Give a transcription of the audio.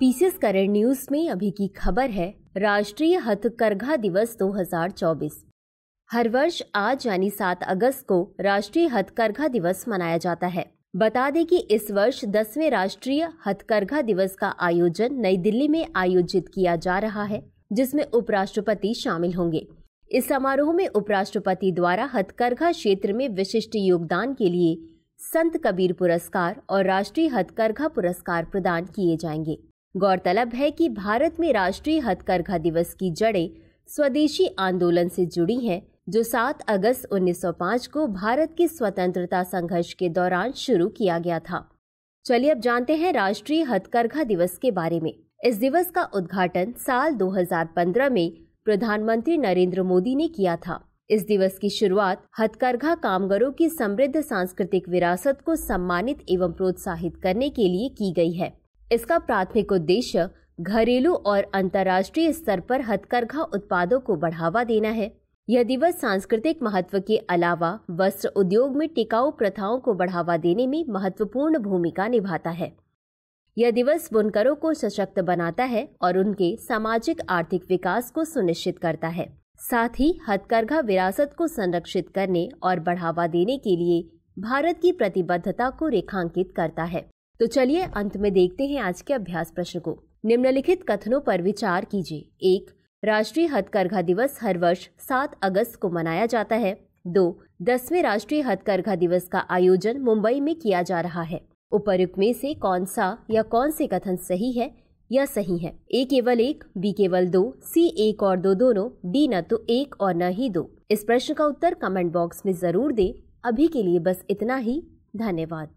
PCS current news में अभी की खबर है राष्ट्रीय हथकरघा दिवस 2024 हर वर्ष आज यानी 7 अगस्त को राष्ट्रीय हथकरघा दिवस मनाया जाता है बता दें कि इस वर्ष दसवें राष्ट्रीय हथकरघा दिवस का आयोजन नई दिल्ली में आयोजित किया जा रहा है जिसमें उपराष्ट्रपति शामिल होंगे इस समारोह में उपराष्ट्रपति द्वारा हथकरघा क्षेत्र में विशिष्ट योगदान के लिए संत कबीर पुरस्कार और राष्ट्रीय हथकरघा पुरस्कार प्रदान किए जाएंगे गौरतलब है कि भारत में राष्ट्रीय हथकरघा दिवस की जड़ें स्वदेशी आंदोलन से जुड़ी हैं जो 7 अगस्त 1905 को भारत के स्वतंत्रता संघर्ष के दौरान शुरू किया गया था चलिए अब जानते हैं राष्ट्रीय हथकरघा दिवस के बारे में इस दिवस का उद्घाटन साल 2015 में प्रधानमंत्री नरेंद्र मोदी ने किया था इस दिवस की शुरुआत हथकरघा कामगारों की समृद्ध सांस्कृतिक विरासत को सम्मानित एवं प्रोत्साहित करने के लिए की गई है इसका प्राथमिक उद्देश्य घरेलू और अंतर्राष्ट्रीय स्तर पर हथकरघा उत्पादों को बढ़ावा देना है यह दिवस सांस्कृतिक महत्व के अलावा वस्त्र उद्योग में टिकाऊ प्रथाओं को बढ़ावा देने में महत्वपूर्ण भूमिका निभाता है यह दिवस बुनकरों को सशक्त बनाता है और उनके सामाजिक आर्थिक विकास को सुनिश्चित करता है साथ ही हथकरघा विरासत को संरक्षित करने और बढ़ावा देने के लिए भारत की प्रतिबद्धता को रेखांकित करता है तो चलिए अंत में देखते हैं आज के अभ्यास प्रश्न को निम्नलिखित कथनों पर विचार कीजिए एक राष्ट्रीय हथकरघा दिवस हर वर्ष सात अगस्त को मनाया जाता है दो दसवें राष्ट्रीय हथकरघा दिवस का आयोजन मुंबई में किया जा रहा है उपरुक्त में से कौन सा या कौन से कथन सही है या सही है ए केवल एक बी केवल दो सी एक और दो दोनों डी न तो एक और न ही दो इस प्रश्न का उत्तर कमेंट बॉक्स में जरूर दे अभी के लिए बस इतना ही धन्यवाद